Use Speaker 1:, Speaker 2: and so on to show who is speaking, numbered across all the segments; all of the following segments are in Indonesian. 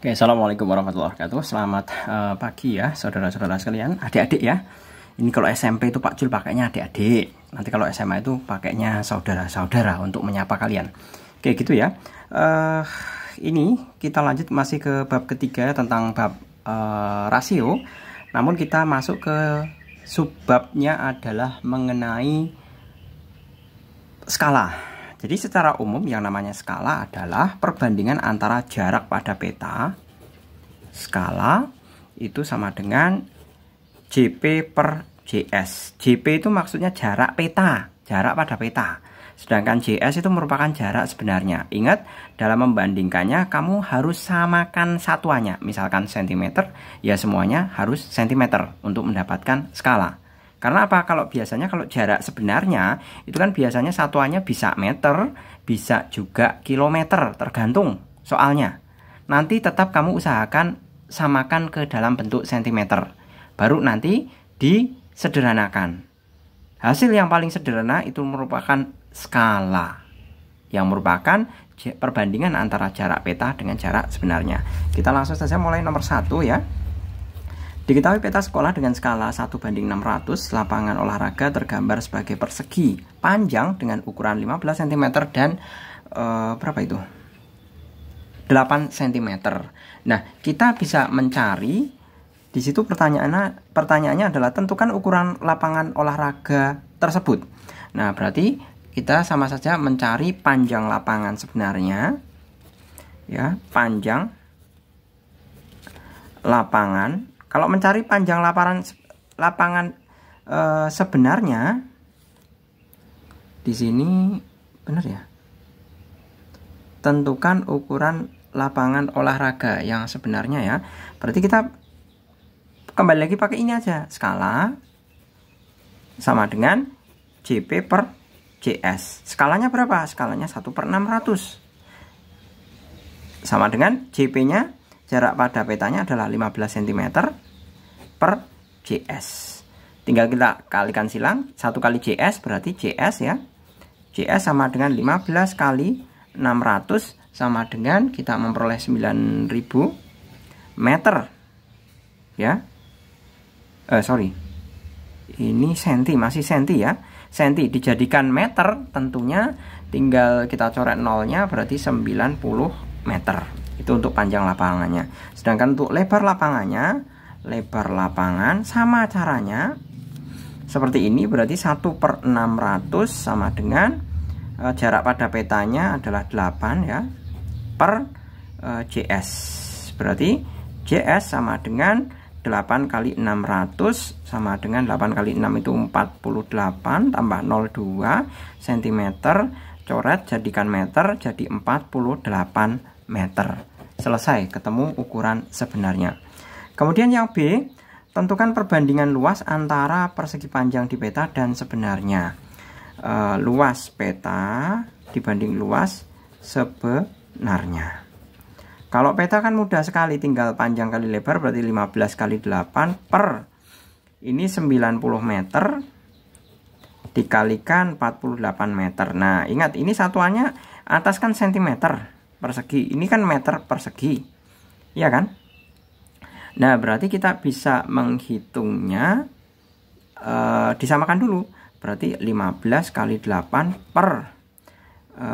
Speaker 1: Oke, Assalamualaikum warahmatullahi wabarakatuh. Selamat uh, pagi ya, saudara-saudara sekalian, adik-adik ya. Ini kalau SMP itu Pak Jul pakainya adik-adik. Nanti kalau SMA itu pakainya saudara-saudara untuk menyapa kalian. Oke, gitu ya. Uh, ini kita lanjut masih ke bab ketiga ya, tentang bab uh, rasio. Namun kita masuk ke subbabnya adalah mengenai skala jadi secara umum yang namanya skala adalah perbandingan antara jarak pada peta skala itu sama dengan JP per JS. JP itu maksudnya jarak peta, jarak pada peta. Sedangkan JS itu merupakan jarak sebenarnya. Ingat, dalam membandingkannya kamu harus samakan satuannya. Misalkan sentimeter, ya semuanya harus sentimeter untuk mendapatkan skala. Karena apa? Kalau biasanya kalau jarak sebenarnya itu kan biasanya satuannya bisa meter, bisa juga kilometer, tergantung soalnya. Nanti tetap kamu usahakan samakan ke dalam bentuk sentimeter. Baru nanti disederhanakan. Hasil yang paling sederhana itu merupakan skala yang merupakan perbandingan antara jarak peta dengan jarak sebenarnya. Kita langsung saja mulai nomor satu ya. Diketahui peta sekolah dengan skala 1 banding 600, lapangan olahraga tergambar sebagai persegi panjang dengan ukuran 15 cm dan uh, berapa itu? 8 cm. Nah, kita bisa mencari di situ pertanyaannya pertanyaannya adalah tentukan ukuran lapangan olahraga tersebut. Nah, berarti kita sama saja mencari panjang lapangan sebenarnya. Ya, panjang lapangan kalau mencari panjang lapangan lapangan eh, e, sebenarnya di sini benar ya. Tentukan ukuran lapangan olahraga yang sebenarnya ya. Berarti kita kembali lagi pakai ini aja, skala sama dengan JP per JS. Skalanya berapa? Skalanya 1 per 600. Sama dengan JP-nya jarak pada petanya adalah 15 cm per JS tinggal kita kalikan silang satu kali JS berarti JS ya JS sama dengan 15 kali 600 sama dengan kita memperoleh 9000 meter ya eh, sorry ini senti masih senti ya senti dijadikan meter tentunya tinggal kita coret nolnya berarti 90 meter itu untuk panjang lapangannya sedangkan untuk lebar lapangannya lebar lapangan sama caranya seperti ini berarti 1 per 600 sama dengan e, jarak pada petanya adalah 8 ya per e, JS berarti JS sama dengan 8 kali 600 sama dengan 8 kali 6 itu 48 tambah 02 cm coret jadikan meter jadi 48 meter selesai ketemu ukuran sebenarnya Kemudian yang B, tentukan perbandingan luas antara persegi panjang di peta dan sebenarnya. E, luas peta dibanding luas sebenarnya. Kalau peta kan mudah sekali, tinggal panjang kali lebar berarti 15 kali 8 per ini 90 meter dikalikan 48 meter. Nah, ingat ini satuannya atas kan sentimeter persegi, ini kan meter persegi. Iya kan? Nah, berarti kita bisa menghitungnya e, disamakan dulu. Berarti 15 kali 8 per e,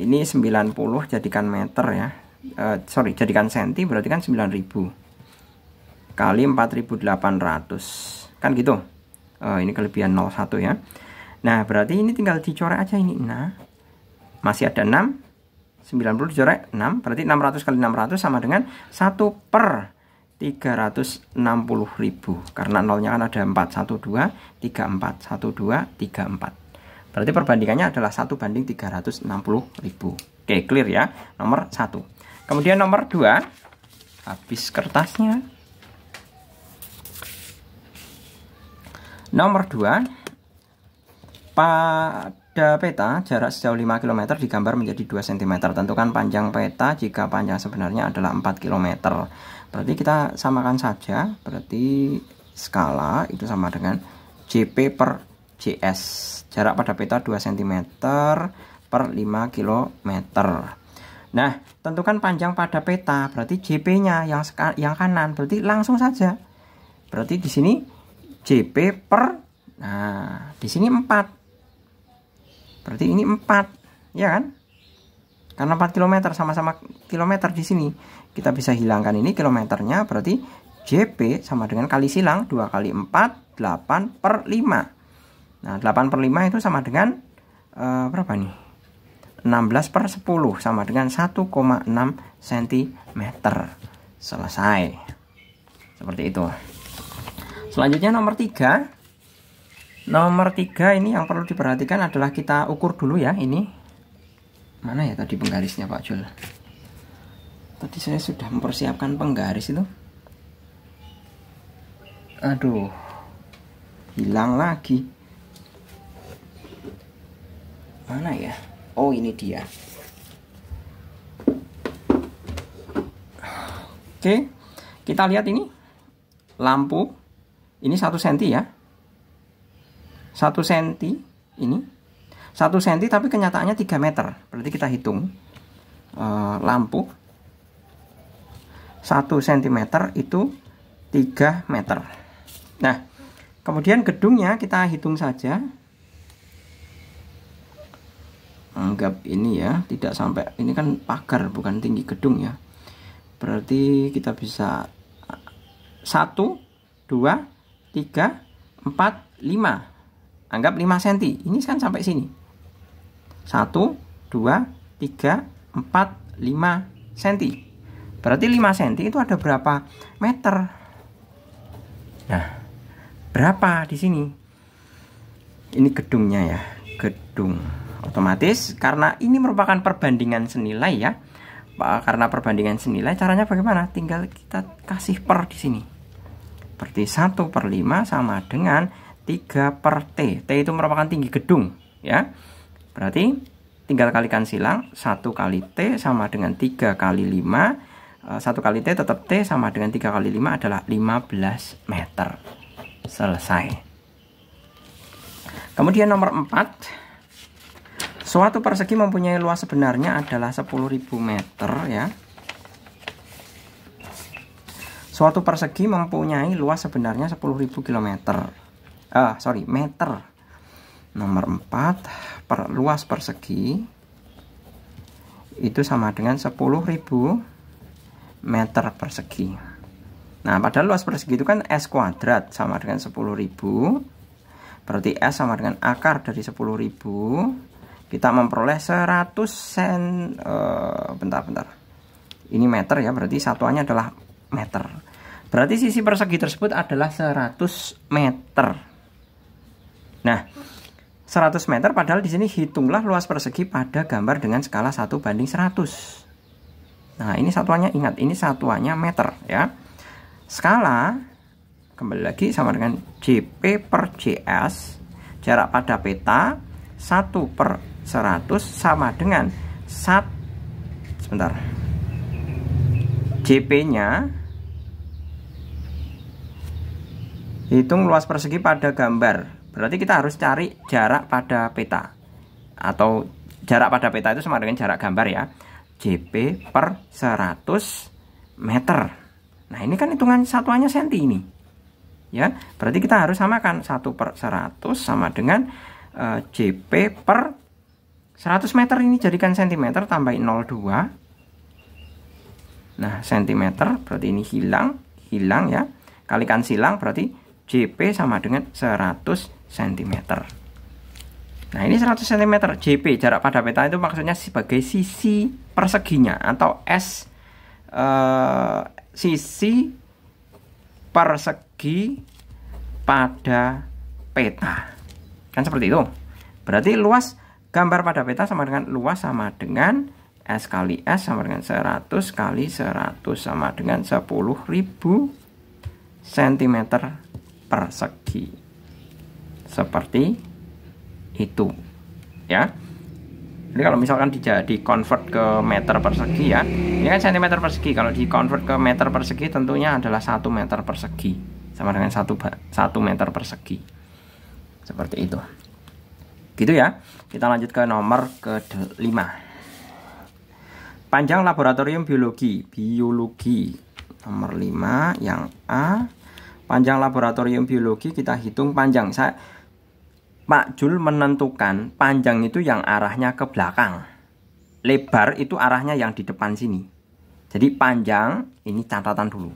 Speaker 1: ini 90 jadikan meter ya. E, sorry, jadikan senti berarti kan 9000 kali 4800. Kan gitu. E, ini kelebihan 01 ya. Nah, berarti ini tinggal dicoret aja ini. Nah, masih ada 6 90 dicoret 6 berarti 600 kali 600 sama dengan 1 per 360 ribu karena nolnya kan ada 4 1 2 3 4 1 2 3 4 berarti perbandingannya adalah 1 banding 360 ribu oke clear ya nomor 1 kemudian nomor 2 habis kertasnya nomor 2 pada pada peta, jarak sejauh 5 km digambar menjadi 2 cm. Tentukan panjang peta jika panjang sebenarnya adalah 4 km. Berarti kita samakan saja, berarti skala itu sama dengan JP per JS. Jarak pada peta 2 cm per 5 km. Nah, tentukan panjang pada peta, berarti JP-nya yang yang kanan, berarti langsung saja. Berarti di sini JP per Nah, di sini 4 berarti ini 4 ya kan karena 4 km sama-sama kilometer di sini kita bisa hilangkan ini kilometernya berarti JP sama dengan kali silang 2 kali 4 8 per 5 nah 8 per 5 itu sama dengan uh, berapa nih 16 per 10 sama dengan 1,6 cm selesai seperti itu selanjutnya nomor 3 Nomor tiga ini yang perlu diperhatikan adalah kita ukur dulu ya ini. Mana ya tadi penggarisnya Pak Jul? Tadi saya sudah mempersiapkan penggaris itu. Aduh. Hilang lagi. Mana ya? Oh, ini dia. Oke, kita lihat ini. Lampu. Ini satu senti ya 1 cm ini 1 cm tapi kenyataannya 3 meter berarti kita hitung e, lampu 1 cm itu 3 meter nah kemudian gedungnya kita hitung saja anggap ini ya tidak sampai ini kan pagar bukan tinggi gedung ya berarti kita bisa 1 2 3 4 5 anggap 5 cm ini kan sampai sini 1 2 3 4 5 cm berarti 5 cm itu ada berapa meter nah berapa di sini ini gedungnya ya gedung otomatis karena ini merupakan perbandingan senilai ya karena perbandingan senilai caranya bagaimana tinggal kita kasih per di sini seperti 1 per 5 sama dengan 3 per T. T itu merupakan tinggi gedung. ya. Berarti tinggal kalikan silang. 1 kali T sama dengan 3 kali 5. 1 eh, kali T tetap T sama dengan 3 kali 5 adalah 15 meter. Selesai. Kemudian nomor 4. Suatu persegi mempunyai luas sebenarnya adalah 10.000 meter ya. Suatu persegi mempunyai luas sebenarnya 10.000 kilometer uh, sorry meter nomor 4 per luas persegi itu sama dengan 10.000 meter persegi nah pada luas persegi itu kan S kuadrat sama dengan 10.000 berarti S sama dengan akar dari 10.000 kita memperoleh 100 sen uh, bentar bentar ini meter ya berarti satuannya adalah meter berarti sisi persegi tersebut adalah 100 meter Nah, 100 meter padahal di sini hitunglah luas persegi pada gambar dengan skala 1 banding 100. Nah, ini satuannya ingat, ini satuannya meter ya. Skala kembali lagi sama dengan JP per CS. jarak pada peta 1 per 100 sama dengan 1 sebentar JP nya hitung luas persegi pada gambar berarti kita harus cari jarak pada peta atau jarak pada peta itu sama dengan jarak gambar ya JP per 100 meter nah ini kan hitungan satuannya senti ini ya berarti kita harus samakan 1 per 100 sama dengan eh, JP per 100 meter ini jadikan sentimeter tambah 02 nah sentimeter berarti ini hilang hilang ya kalikan silang berarti JP sama dengan 100 cm. Nah, ini 100 cm. JP jarak pada peta itu maksudnya sebagai sisi perseginya atau S eh, sisi persegi pada peta. Kan seperti itu. Berarti luas gambar pada peta sama dengan luas sama dengan S kali S sama dengan 100 kali 100 sama dengan 10.000 cm persegi seperti itu ya jadi kalau misalkan di, di convert ke meter persegi ya ini kan sentimeter persegi kalau di convert ke meter persegi tentunya adalah satu meter persegi sama dengan satu satu meter persegi seperti itu gitu ya kita lanjut ke nomor ke 5 panjang laboratorium biologi biologi nomor lima yang A panjang laboratorium biologi kita hitung panjang saya Pak Jul menentukan panjang itu yang arahnya ke belakang. Lebar itu arahnya yang di depan sini. Jadi panjang ini catatan dulu.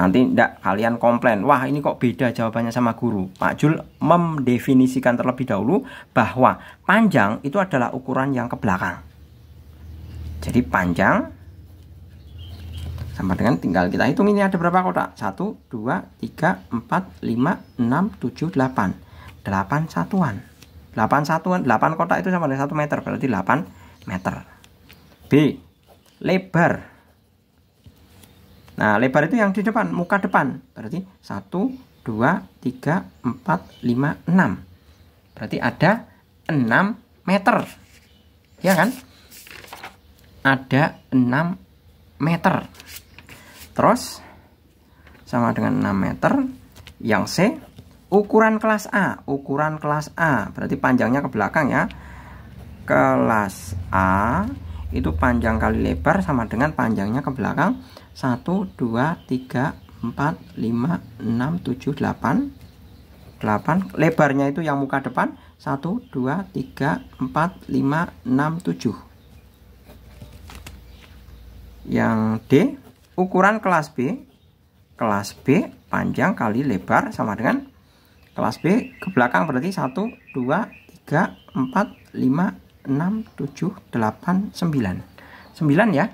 Speaker 1: Nanti tidak kalian komplain, wah ini kok beda jawabannya sama guru. Pak Jul mendefinisikan terlebih dahulu bahwa panjang itu adalah ukuran yang ke belakang. Jadi panjang sama dengan tinggal kita hitung ini ada berapa kotak 1 2 3 4 5 6 7 8 8 satuan 8 satuan 8 kotak itu sama dengan 1 meter berarti 8 meter B lebar nah lebar itu yang di depan muka depan berarti 1 2 3 4 5 6 berarti ada 6 meter ya kan ada 6 meter terus sama dengan 6 meter yang C ukuran kelas A ukuran kelas A berarti panjangnya ke belakang ya kelas A itu panjang kali lebar sama dengan panjangnya ke belakang 1 2 3 4 5 6 7 8 8 lebarnya itu yang muka depan 1 2 3 4 5 6 7 yang D ukuran kelas B kelas B panjang kali lebar sama dengan kelas B ke belakang berarti 1 2 3 4 5 6 7 8 9 9 ya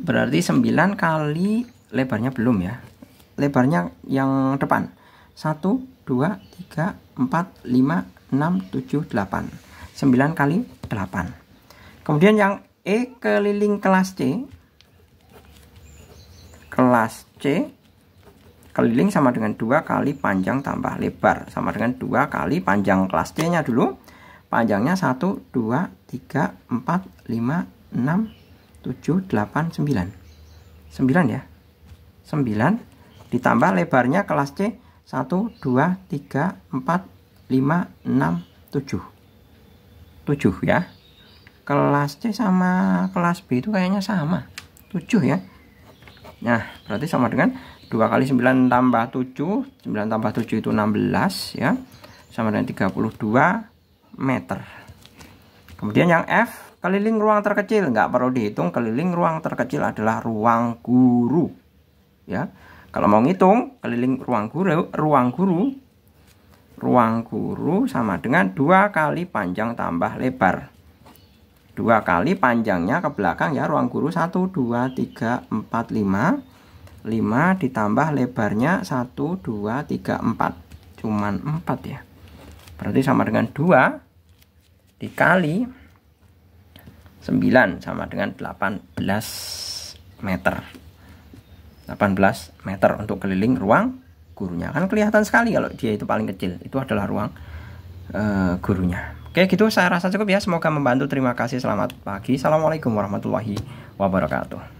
Speaker 1: berarti 9 kali lebarnya belum ya lebarnya yang depan 1 2 3 4 5 6 7 8 9 kali 8 kemudian yang E keliling kelas C kelas C keliling sama dengan 2 kali panjang tambah lebar sama dengan 2 kali panjang kelas C nya dulu panjangnya 1 2 3 4 5 6 7 8 9 9 ya 9 ditambah lebarnya kelas C 1 2 3 4 5 6 7 7 ya kelas C sama kelas B itu kayaknya sama 7 ya Nah berarti sama dengan 2 kali 9 tambah 7 9 tambah 7 itu 16 ya sama dengan 32 meter kemudian yang F keliling ruang terkecil nggak perlu dihitung keliling ruang terkecil adalah ruang guru ya kalau mau ngitung keliling ruang guru ruang guru ruang guru sama dengan dua kali panjang tambah lebar dua kali panjangnya ke belakang ya ruang guru 1 2 3 4 5 5 ditambah lebarnya 1, 2, 3, 4 cuman 4 ya berarti sama dengan 2 dikali 9 sama dengan 18 meter 18 meter untuk keliling ruang gurunya kan kelihatan sekali kalau dia itu paling kecil itu adalah ruang uh, gurunya Oke gitu saya rasa cukup ya semoga membantu terima kasih selamat pagi Assalamualaikum warahmatullahi wabarakatuh